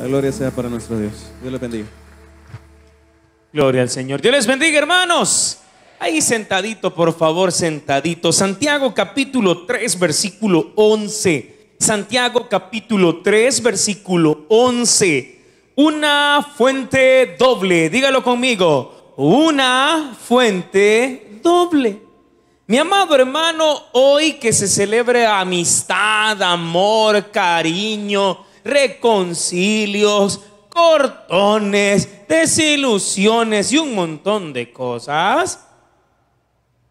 La gloria sea para nuestro Dios. Dios les bendiga. Gloria al Señor. Dios les bendiga, hermanos. Ahí sentadito, por favor, sentadito. Santiago capítulo 3, versículo 11. Santiago capítulo 3, versículo 11. Una fuente doble. Dígalo conmigo. Una fuente doble. Mi amado hermano, hoy que se celebre amistad, amor, cariño, reconcilios, cortones, desilusiones y un montón de cosas,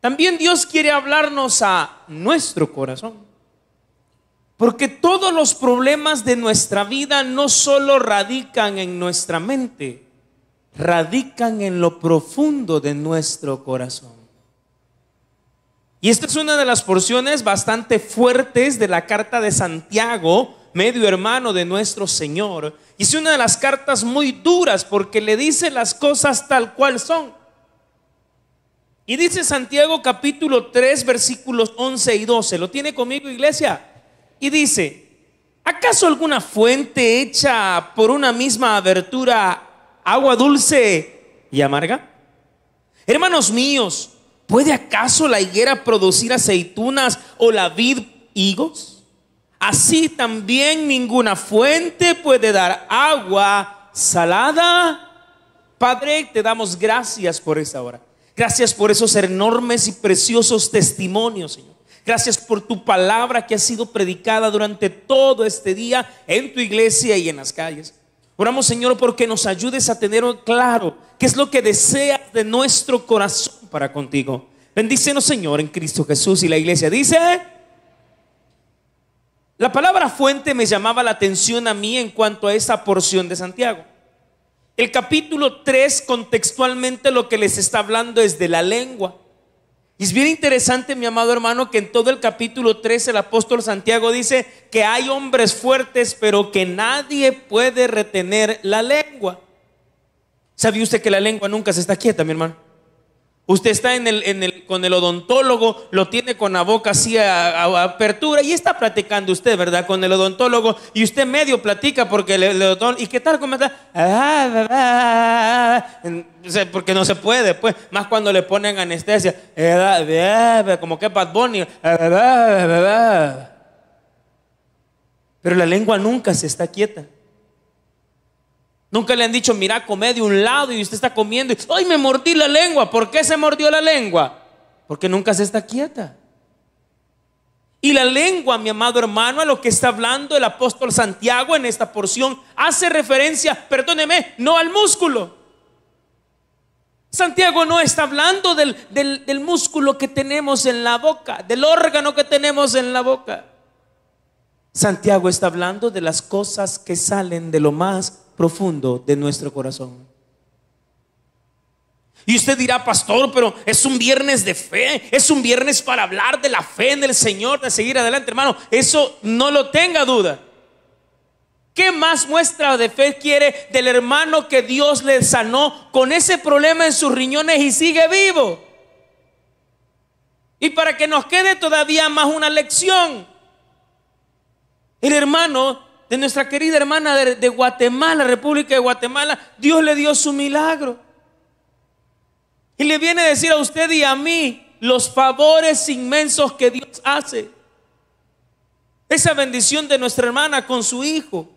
también Dios quiere hablarnos a nuestro corazón. Porque todos los problemas de nuestra vida no solo radican en nuestra mente, radican en lo profundo de nuestro corazón. Y esta es una de las porciones bastante fuertes de la carta de Santiago, medio hermano de nuestro Señor. Y una de las cartas muy duras porque le dice las cosas tal cual son. Y dice Santiago capítulo 3 versículos 11 y 12. ¿Lo tiene conmigo iglesia? Y dice, ¿acaso alguna fuente hecha por una misma abertura agua dulce y amarga? Hermanos míos, ¿puede acaso la higuera producir aceitunas o la vid higos? Así también ninguna fuente puede dar agua salada. Padre, te damos gracias por esa hora. Gracias por esos enormes y preciosos testimonios, Señor. Gracias por tu palabra que ha sido predicada durante todo este día en tu iglesia y en las calles. Oramos, Señor, porque nos ayudes a tener claro qué es lo que deseas de nuestro corazón para contigo. Bendícenos, Señor, en Cristo Jesús. Y la iglesia dice... La palabra fuente me llamaba la atención a mí en cuanto a esa porción de Santiago. El capítulo 3 contextualmente lo que les está hablando es de la lengua. Y es bien interesante, mi amado hermano, que en todo el capítulo 3 el apóstol Santiago dice que hay hombres fuertes, pero que nadie puede retener la lengua. ¿Sabe usted que la lengua nunca se está quieta, mi hermano? Usted está en el, con el odontólogo, lo tiene con la boca así a, apertura y está platicando usted, ¿verdad? Con el odontólogo y usted medio platica porque el, odontólogo... ¿Y qué tal? ¿Cómo está? Ah, ah, ah, porque no se puede, pues. Más cuando le ponen anestesia. Eh, como que Bad Pero la lengua nunca se está quieta. Nunca le han dicho, mira, come de un lado y usted está comiendo. Y, Ay, me mordí la lengua. ¿Por qué se mordió la lengua? Porque nunca se está quieta. Y la lengua, mi amado hermano, a lo que está hablando el apóstol Santiago en esta porción, hace referencia, perdóneme, no al músculo. Santiago no está hablando del, del, músculo que tenemos en la boca, del órgano que tenemos en la boca. Santiago está hablando de las cosas que salen de lo más profundo de nuestro corazón. Y usted dirá, pastor, pero es un viernes de fe, es un viernes para hablar de la fe en el Señor, de seguir adelante, hermano. Eso no lo tenga duda. ¿Qué más muestra de fe quiere del hermano que Dios le sanó con ese problema en sus riñones y sigue vivo? Y para que nos quede todavía más una lección, el hermano de nuestra querida hermana de, Guatemala, República de Guatemala, Dios le dio su milagro. Y le viene a decir a usted y a mí los favores inmensos que Dios hace. Esa bendición de nuestra hermana con su hijo.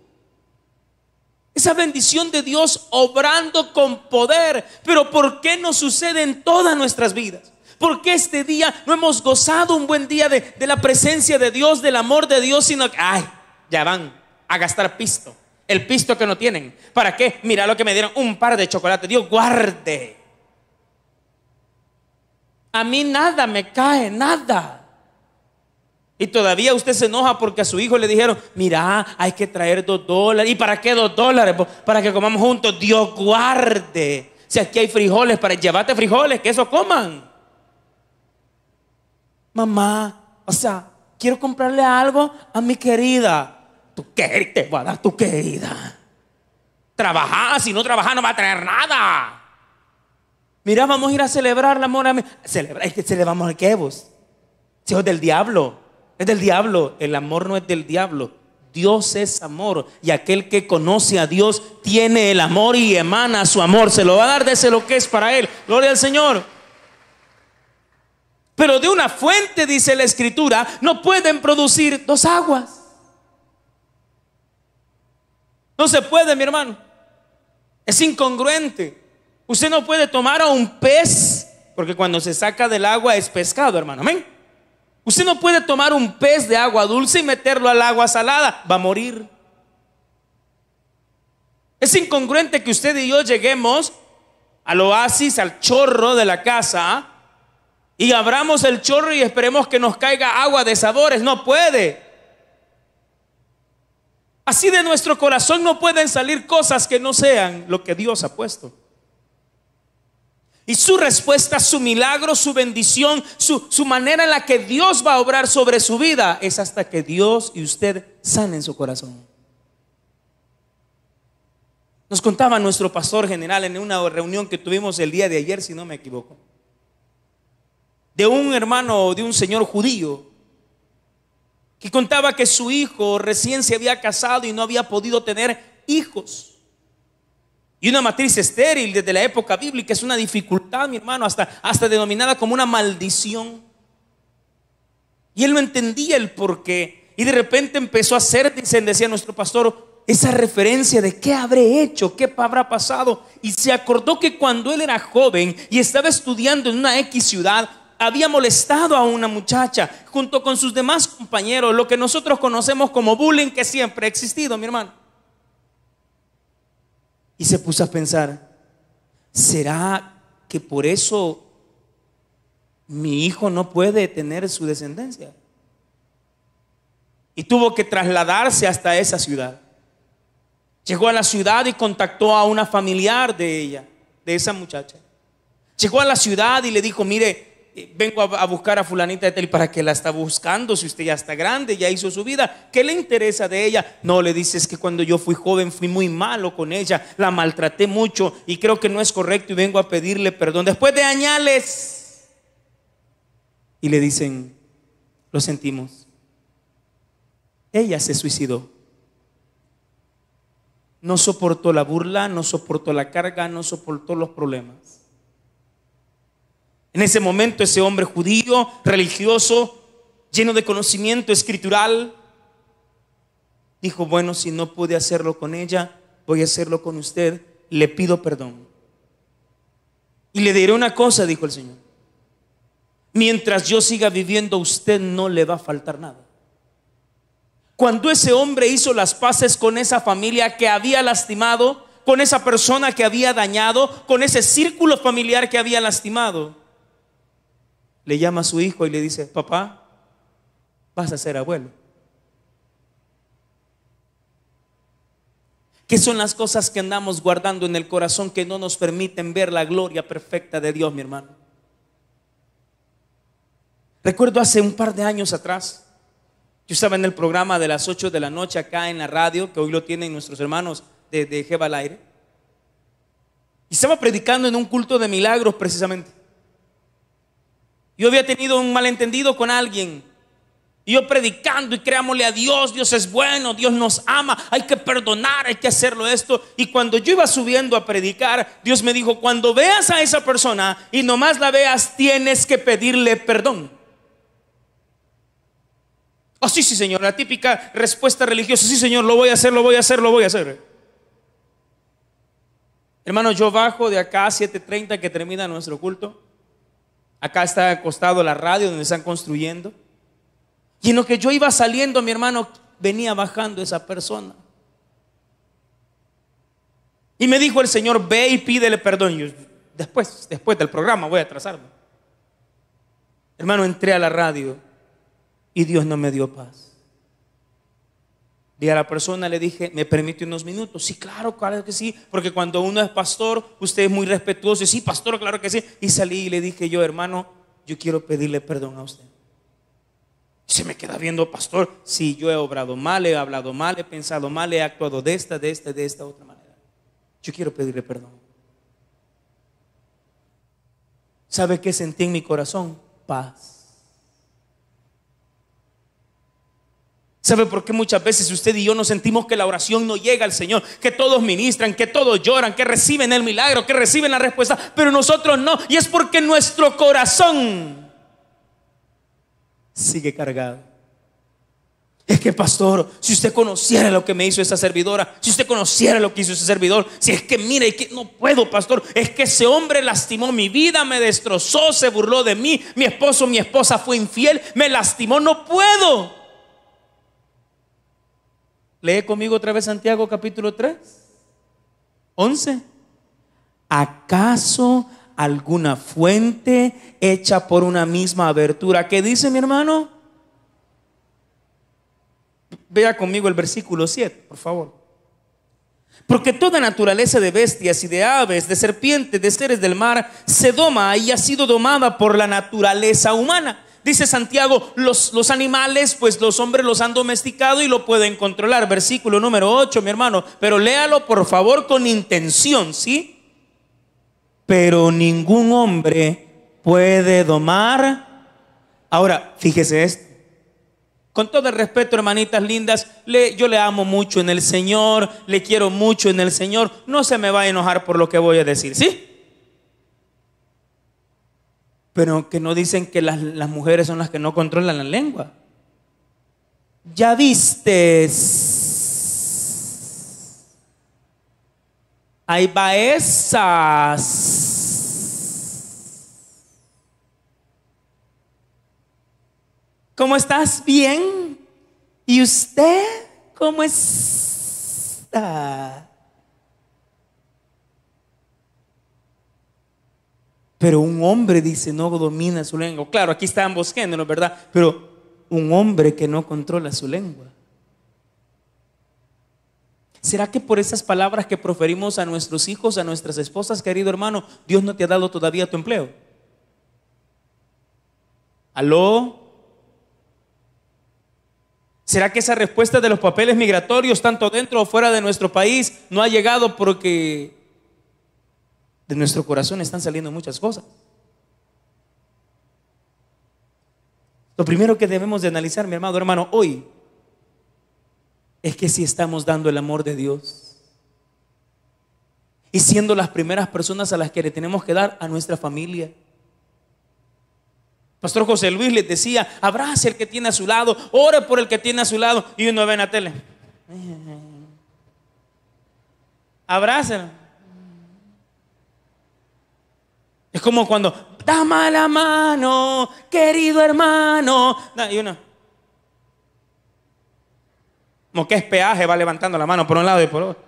Esa bendición de Dios obrando con poder. Pero ¿por qué no sucede en todas nuestras vidas? ¿Por qué este día no hemos gozado un buen día de, de, la presencia de Dios, del amor de Dios, sino que, ay, ya van a gastar pisto. El pisto que no tienen. ¿Para qué? Mira lo que me dieron, un par de chocolates. Dios guarde. A mí nada me cae, nada. Y todavía usted se enoja porque a su hijo le dijeron, mira, hay que traer dos dólares. ¿Y para qué dos dólares? Pues, para que comamos juntos. Dios guarde. Si aquí hay frijoles, para llevarte frijoles, que eso coman. Mamá, o sea, quiero comprarle algo a mi querida tu querida, te voy a dar tu querida. Trabajar, si no trabajar no va a traer nada. Mira, vamos a ir a celebrar El amor. celebra es que celebramos al que Si es del diablo, es del diablo. El amor no es del diablo. Dios es amor y aquel que conoce a Dios tiene el amor y emana su amor. Se lo va a dar, desde lo que es para él. Gloria al Señor. Pero de una fuente, dice la Escritura, no pueden producir dos aguas. No se puede, mi hermano. Es incongruente. Usted no puede tomar a un pez, porque cuando se saca del agua es pescado, hermano. Amén. Usted no puede tomar un pez de agua dulce y meterlo al agua salada. Va a morir. Es incongruente que usted y yo lleguemos al oasis, al chorro de la casa, y abramos el chorro y esperemos que nos caiga agua de sabores. No puede. Así de nuestro corazón no pueden salir cosas que no sean lo que Dios ha puesto. Y su respuesta, su milagro, su bendición, su, manera en la que Dios va a obrar sobre su vida es hasta que Dios y usted sanen su corazón. Nos contaba nuestro pastor general en una reunión que tuvimos el día de ayer, si no me equivoco, de un hermano, de un señor judío, que contaba que su hijo recién se había casado y no había podido tener hijos. Y una matriz estéril desde la época bíblica es una dificultad, mi hermano, hasta, hasta denominada como una maldición. Y él no entendía el por qué. Y de repente empezó a hacer, dicen, decía nuestro pastor, esa referencia de qué habré hecho, qué habrá pasado. Y se acordó que cuando él era joven y estaba estudiando en una X ciudad, había molestado a una muchacha junto con sus demás compañeros, lo que nosotros conocemos como bullying que siempre ha existido, mi hermano. Y se puso a pensar, ¿será que por eso mi hijo no puede tener su descendencia? Y tuvo que trasladarse hasta esa ciudad. Llegó a la ciudad y contactó a una familiar de ella, de esa muchacha. Llegó a la ciudad y le dijo, mire, eh, vengo a, buscar a fulanita de ¿para que la está buscando? Si usted ya está grande, ya hizo su vida, ¿qué le interesa de ella? No, le dices que cuando yo fui joven fui muy malo con ella, la maltraté mucho y creo que no es correcto y vengo a pedirle perdón. Después de añales, y le dicen, lo sentimos, ella se suicidó. No soportó la burla, no soportó la carga, no soportó los problemas en ese momento ese hombre judío, religioso, lleno de conocimiento escritural, dijo, bueno, si no pude hacerlo con ella, voy a hacerlo con usted, le pido perdón. Y le diré una cosa, dijo el Señor. Mientras yo siga viviendo, usted no le va a faltar nada. Cuando ese hombre hizo las paces con esa familia que había lastimado, con esa persona que había dañado, con ese círculo familiar que había lastimado, le llama a su hijo y le dice, papá, vas a ser abuelo. ¿Qué son las cosas que andamos guardando en el corazón que no nos permiten ver la gloria perfecta de Dios, mi hermano? Recuerdo hace un par de años atrás, yo estaba en el programa de las 8 de la noche acá en la radio, que hoy lo tienen nuestros hermanos de, de al aire, y estaba predicando en un culto de milagros precisamente. Yo había tenido un malentendido con alguien. yo predicando y creámosle a Dios, Dios es bueno, Dios nos ama, hay que perdonar, hay que hacerlo esto. Y cuando yo iba subiendo a predicar, Dios me dijo, cuando veas a esa persona y nomás la veas, tienes que pedirle perdón. Oh, sí, sí, Señor, la típica respuesta religiosa, sí, Señor, lo voy a hacer, lo voy a hacer, lo voy a hacer. Hermano, yo bajo de acá a 7.30 que termina nuestro culto. Acá está acostado la radio donde están construyendo. Y en lo que yo iba saliendo, mi hermano, venía bajando esa persona. Y me dijo el Señor, ve y pídele perdón. después, después del programa voy a atrasarme. Hermano, entré a la radio y Dios no me dio paz. Y a la persona le dije, ¿me permite unos minutos? Sí, claro, claro que sí. Porque cuando uno es pastor, usted es muy respetuoso. sí, pastor, claro que sí. Y salí y le dije yo, hermano, yo quiero pedirle perdón a usted. Se me queda viendo, pastor, si yo he obrado mal, he hablado mal, he pensado mal, he actuado de esta, de esta, de esta otra manera. Yo quiero pedirle perdón. ¿Sabe qué sentí en mi corazón? Paz. ¿Sabe por qué muchas veces usted y yo nos sentimos que la oración no llega al Señor? Que todos ministran, que todos lloran, que reciben el milagro, que reciben la respuesta, pero nosotros no. Y es porque nuestro corazón sigue cargado. Es que, pastor, si usted conociera lo que me hizo esa servidora, si usted conociera lo que hizo ese servidor, si es que, mire, que no puedo, pastor, es que ese hombre lastimó mi vida, me destrozó, se burló de mí, mi esposo, mi esposa fue infiel, me lastimó, no puedo. Lee conmigo otra vez Santiago capítulo 3, 11. ¿Acaso alguna fuente hecha por una misma abertura? ¿Qué dice mi hermano? Vea conmigo el versículo 7, por favor. Porque toda naturaleza de bestias y de aves, de serpientes, de seres del mar, se doma y ha sido domada por la naturaleza humana. Dice Santiago, los, los animales, pues los hombres los han domesticado y lo pueden controlar. Versículo número 8, mi hermano. Pero léalo por favor con intención, ¿sí? Pero ningún hombre puede domar. Ahora, fíjese esto. Con todo el respeto, hermanitas lindas, yo le amo mucho en el Señor, le quiero mucho en el Señor. No se me va a enojar por lo que voy a decir, ¿sí? pero que no dicen que las, mujeres son las que no controlan la lengua. Ya viste. Ahí va esas. ¿Cómo estás? ¿Bien? ¿Y usted cómo está? Pero un hombre dice no domina su lengua. Claro, aquí está ambos géneros, ¿verdad? Pero un hombre que no controla su lengua. ¿Será que por esas palabras que proferimos a nuestros hijos, a nuestras esposas, querido hermano, Dios no te ha dado todavía tu empleo? ¿Aló? ¿Será que esa respuesta de los papeles migratorios, tanto dentro o fuera de nuestro país, no ha llegado porque de nuestro corazón están saliendo muchas cosas. Lo primero que debemos de analizar, mi amado hermano, hoy es que si estamos dando el amor de Dios y siendo las primeras personas a las que le tenemos que dar a nuestra familia. Pastor José Luis les decía, abrace el que tiene a su lado, ore por el que tiene a su lado y uno ve en la tele. Abrácelo. Es como cuando, dame la mano, querido hermano. Y uno. Como que es peaje, va levantando la mano por un lado y por otro.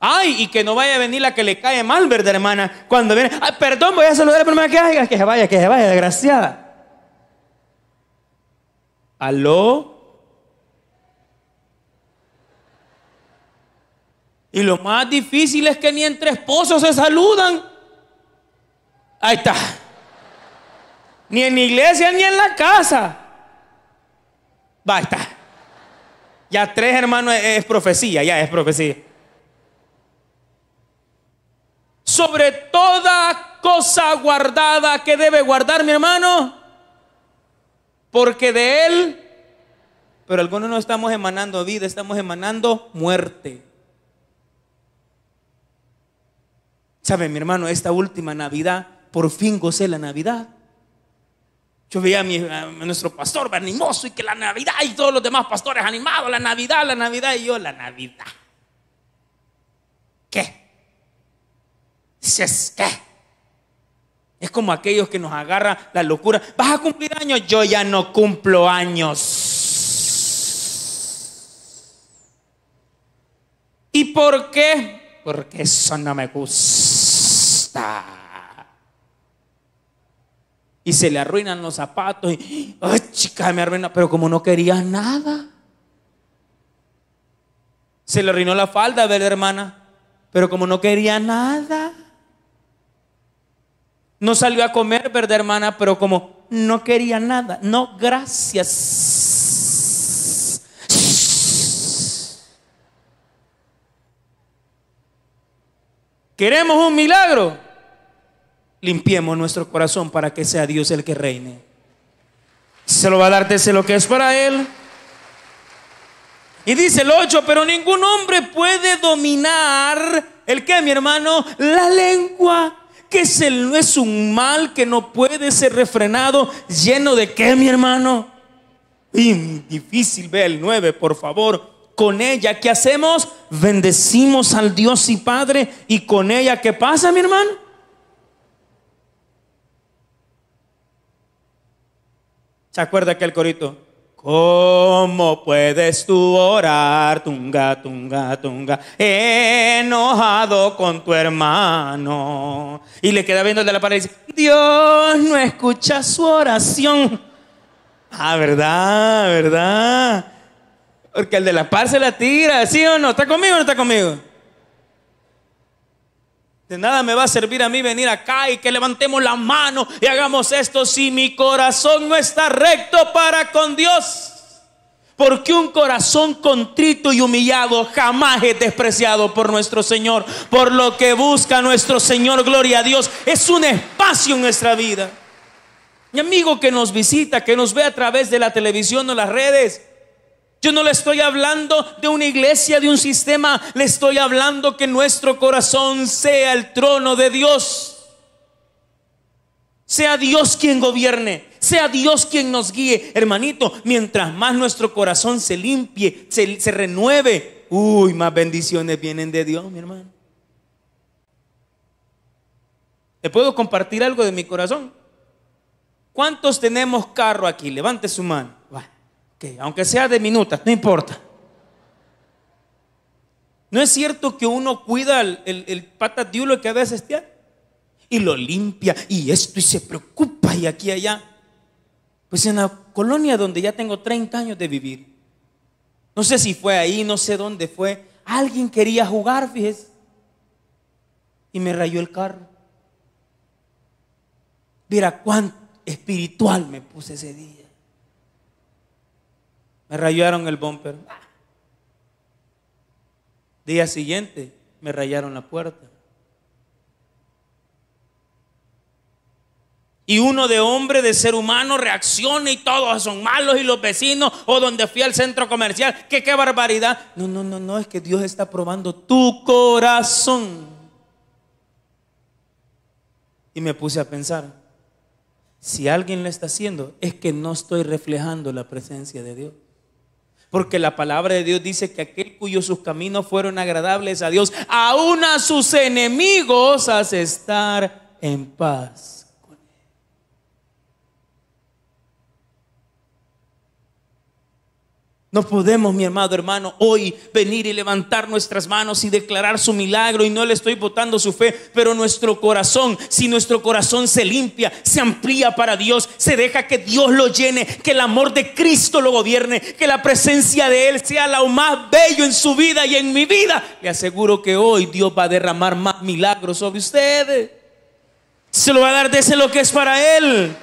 Ay, y que no vaya a venir la que le cae mal, ¿verdad, hermana? Cuando viene, ay, perdón, voy a saludar a la que haga, que se vaya, que se vaya, desgraciada. Aló, Y lo más difícil es que ni entre esposos se saludan. Ahí está. Ni en iglesia ni en la casa. Basta. ahí está. Ya tres hermanos es, eh, es profecía, ya es profecía. Sobre toda cosa guardada que debe guardar mi hermano, porque de él, pero algunos no estamos emanando vida, estamos emanando muerte. Sabe, mi hermano, esta última Navidad, por fin gocé la Navidad. Yo veía a, nuestro pastor animoso y que la Navidad y todos los demás pastores animados, la Navidad, la Navidad y yo, la Navidad. ¿Qué? Dices es es como aquellos que nos agarra la locura. ¿Vas a cumplir años? Yo ya no cumplo años. ¿Y por qué? Porque eso no me gusta. Y se le arruinan los zapatos. Y, ay, chica, me arruina. Pero como no quería nada. Se le arruinó la falda, ¿verdad, hermana? Pero como no quería nada. No salió a comer, ¿verdad, hermana? Pero como no quería nada. No, gracias. ¿Queremos un milagro? Limpiemos nuestro corazón para que sea Dios el que reine. Se lo va a dar desde lo que es para Él. Y dice el 8, pero ningún hombre puede dominar el que, mi hermano, la lengua, que es, el, es un mal que no puede ser refrenado, lleno de qué, mi hermano. Y difícil, ve el 9, por favor. Con ella, ¿qué hacemos? Bendecimos al Dios y Padre. ¿Y con ella qué pasa, mi hermano? ¿Se acuerda aquel corito? ¿Cómo puedes tú orar, tunga, tunga, tunga, enojado con tu hermano? Y le queda viendo de la pared y dice, Dios no escucha su oración. Ah, ¿verdad? ¿Verdad? Porque el de la par se la tira, ¿sí o no? ¿Está conmigo o no está conmigo? De nada me va a servir a mí venir acá y que levantemos la mano y hagamos esto si mi corazón no está recto para con Dios. Porque un corazón contrito y humillado jamás es despreciado por nuestro Señor. Por lo que busca nuestro Señor, gloria a Dios, es un espacio en nuestra vida. Mi amigo que nos visita, que nos ve a través de la televisión o las redes, yo no le estoy hablando de una iglesia, de un sistema. Le estoy hablando que nuestro corazón sea el trono de Dios. Sea Dios quien gobierne, sea Dios quien nos guíe. Hermanito, mientras más nuestro corazón se limpie, se, renueve, uy, más bendiciones vienen de Dios, mi hermano. ¿Le puedo compartir algo de mi corazón? ¿Cuántos tenemos carro aquí? Levante su mano aunque sea de minutas, no importa. ¿No es cierto que uno cuida el, el, el que a veces tiene? Y lo limpia y esto y se preocupa y aquí allá. Pues en la colonia donde ya tengo 30 años de vivir. No sé si fue ahí, no sé dónde fue. Alguien quería jugar, fíjese. Y me rayó el carro. Mira cuán espiritual me puse ese día. Me rayaron el bumper. Día siguiente, me rayaron la puerta. y uno de hombre, de ser humano, reacciona y todos son malos y los vecinos o donde fui al centro comercial, que qué barbaridad. No, no, no, no, es que Dios está probando tu corazón. Y me puse a pensar, si alguien lo está haciendo, es que no estoy reflejando la presencia de Dios. Porque la palabra de Dios dice que aquel cuyos sus caminos fueron agradables a Dios, aún a sus enemigos hace estar en paz. No podemos, mi amado hermano, hoy venir y levantar nuestras manos y declarar su milagro. Y no le estoy votando su fe, pero nuestro corazón, si nuestro corazón se limpia, se amplía para Dios, se deja que Dios lo llene, que el amor de Cristo lo gobierne, que la presencia de Él sea lo más bello en su vida y en mi vida. Le aseguro que hoy Dios va a derramar más milagros sobre ustedes. Se lo va a dar, desde lo que es para Él.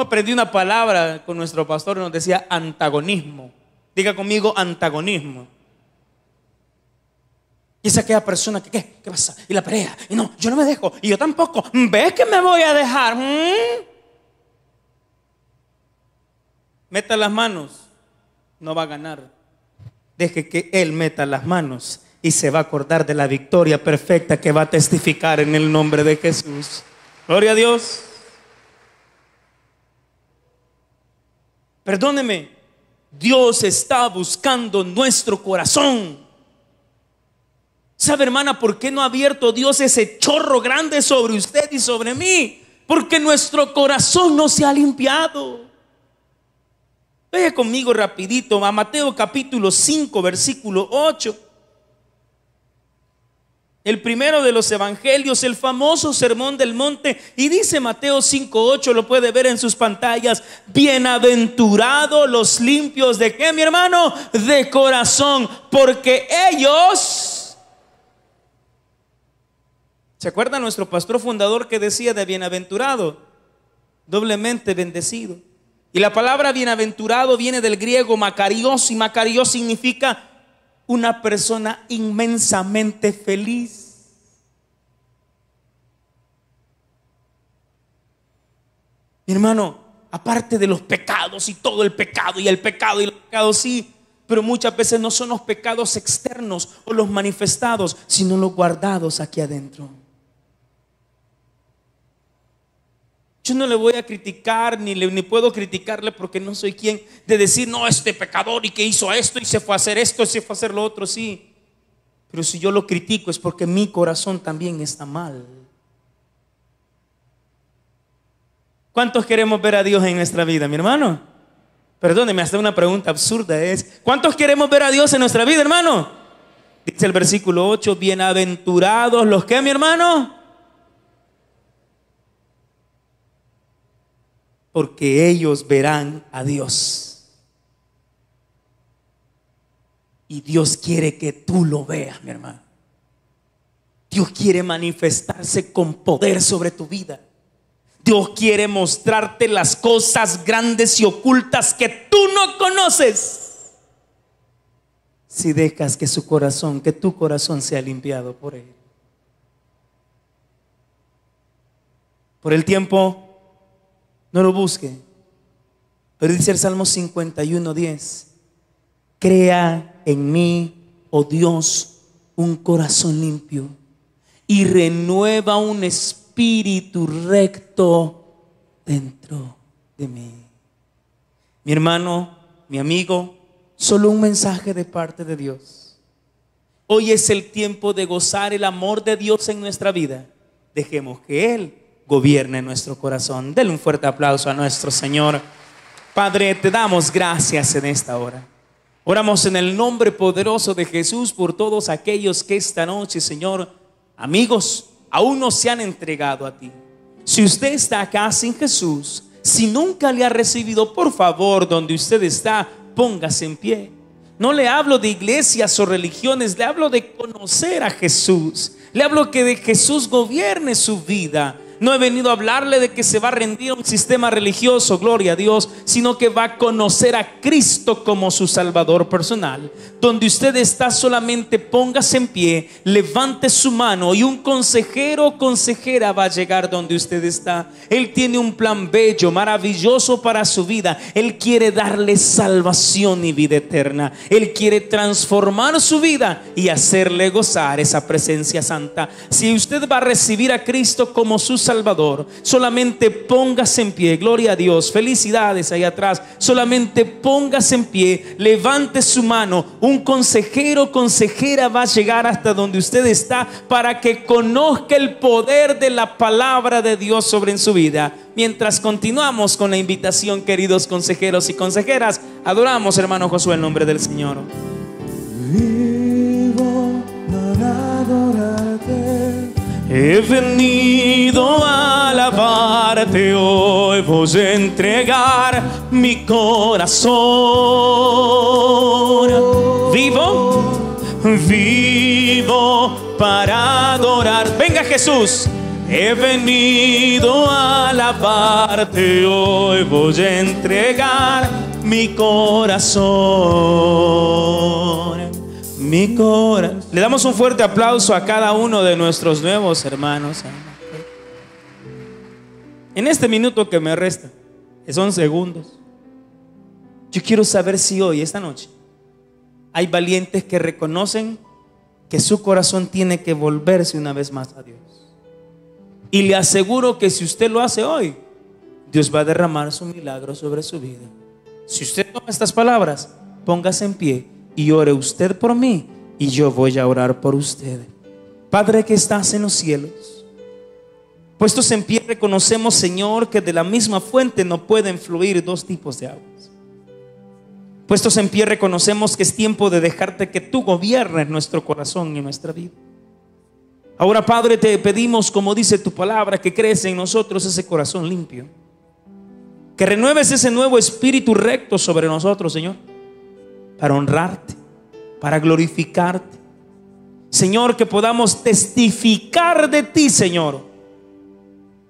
aprendí una palabra con nuestro pastor, nos decía antagonismo. Diga conmigo antagonismo. Y es aquella persona que, ¿qué? ¿Qué pasa? Y la pelea. Y no, yo no me dejo. Y yo tampoco. ¿Ves que me voy a dejar? ¿Mm? Meta las manos. No va a ganar. Deje que Él meta las manos y se va a acordar de la victoria perfecta que va a testificar en el nombre de Jesús. Gloria a Dios. Perdóneme, Dios está buscando nuestro corazón. ¿Sabe, hermana, por qué no ha abierto Dios ese chorro grande sobre usted y sobre mí? Porque nuestro corazón no se ha limpiado. Vaya conmigo rapidito a Mateo capítulo 5, versículo 8 el primero de los evangelios, el famoso sermón del monte. Y dice Mateo 5.8, lo puede ver en sus pantallas, bienaventurados los limpios de qué, mi hermano, de corazón, porque ellos... ¿Se acuerda nuestro pastor fundador que decía de bienaventurado? Doblemente bendecido. Y la palabra bienaventurado viene del griego macarios y macarios significa una persona inmensamente feliz. Mi hermano, aparte de los pecados y todo el pecado y el pecado y el pecado, sí, pero muchas veces no son los pecados externos o los manifestados, sino los guardados aquí adentro. Yo no le voy a criticar, ni, le, ni puedo criticarle porque no soy quien de decir, no, este pecador y que hizo esto y se fue a hacer esto y se fue a hacer lo otro, sí. Pero si yo lo critico es porque mi corazón también está mal. ¿Cuántos queremos ver a Dios en nuestra vida, mi hermano? Perdóneme, hasta una pregunta absurda es, ¿cuántos queremos ver a Dios en nuestra vida, hermano? Dice el versículo 8, bienaventurados los que, mi hermano, porque ellos verán a Dios. Y Dios quiere que tú lo veas, mi hermano. Dios quiere manifestarse con poder sobre tu vida. Dios quiere mostrarte las cosas grandes y ocultas que tú no conoces. Si dejas que su corazón, que tu corazón sea limpiado por Él. Por el tiempo no lo busque. Pero dice el Salmo 51, 10. Crea en mí, oh Dios, un corazón limpio y renueva un espíritu recto dentro de mí. Mi hermano, mi amigo, solo un mensaje de parte de Dios. Hoy es el tiempo de gozar el amor de Dios en nuestra vida. Dejemos que Él gobierne nuestro corazón. Denle un fuerte aplauso a nuestro Señor. Padre, te damos gracias en esta hora. Oramos en el nombre poderoso de Jesús por todos aquellos que esta noche, Señor, amigos, aún no se han entregado a ti. Si usted está acá sin Jesús, si nunca le ha recibido, por favor, donde usted está, póngase en pie. No le hablo de iglesias o religiones, le hablo de conocer a Jesús. Le hablo que de Jesús gobierne su vida no he venido a hablarle de que se va a rendir un sistema religioso, gloria a Dios, sino que va a conocer a Cristo como su Salvador personal. Donde usted está solamente póngase en pie, levante su mano y un consejero o consejera va a llegar donde usted está. Él tiene un plan bello, maravilloso para su vida. Él quiere darle salvación y vida eterna. Él quiere transformar su vida y hacerle gozar esa presencia santa. Si usted va a recibir a Cristo como su Salvador. Solamente póngase en pie, gloria a Dios, felicidades ahí atrás. Solamente póngase en pie, levante su mano. Un consejero, consejera va a llegar hasta donde usted está para que conozca el poder de la palabra de Dios sobre en su vida. Mientras continuamos con la invitación, queridos consejeros y consejeras, adoramos, hermano Josué, el nombre del Señor. Vivo para adorarte. He venido a alabarte, hoy voy a entregar mi corazón. Vivo, vivo para adorar. Venga Jesús. He venido a alabarte, hoy voy a entregar mi corazón. Le damos un fuerte aplauso a cada uno de nuestros nuevos hermanos. En este minuto que me resta, que son segundos, yo quiero saber si hoy, esta noche, hay valientes que reconocen que su corazón tiene que volverse una vez más a Dios. Y le aseguro que si usted lo hace hoy, Dios va a derramar su milagro sobre su vida. Si usted toma estas palabras, póngase en pie y ore usted por mí y yo voy a orar por usted. Padre que estás en los cielos, puestos en pie reconocemos, Señor, que de la misma fuente no pueden fluir dos tipos de aguas. Puestos en pie reconocemos que es tiempo de dejarte que tú gobiernes nuestro corazón y nuestra vida. Ahora, Padre, te pedimos, como dice tu palabra, que crece en nosotros ese corazón limpio. Que renueves ese nuevo espíritu recto sobre nosotros, Señor para honrarte, para glorificarte. Señor, que podamos testificar de ti, Señor,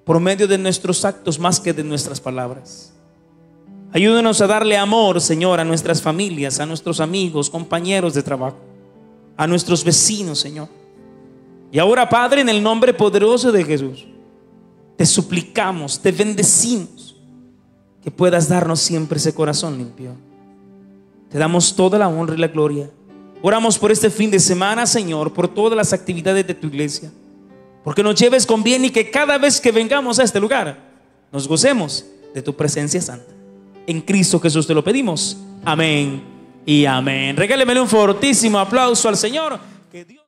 por medio de nuestros actos más que de nuestras palabras. ayúdenos a darle amor, Señor, a nuestras familias, a nuestros amigos, compañeros de trabajo, a nuestros vecinos, Señor. Y ahora, Padre, en el nombre poderoso de Jesús, te suplicamos, te bendecimos, que puedas darnos siempre ese corazón limpio. Te damos toda la honra y la gloria. Oramos por este fin de semana, Señor, por todas las actividades de tu iglesia. Porque nos lleves con bien y que cada vez que vengamos a este lugar, nos gocemos de tu presencia santa. En Cristo Jesús te lo pedimos. Amén y amén. Regálemele un fortísimo aplauso al Señor. Que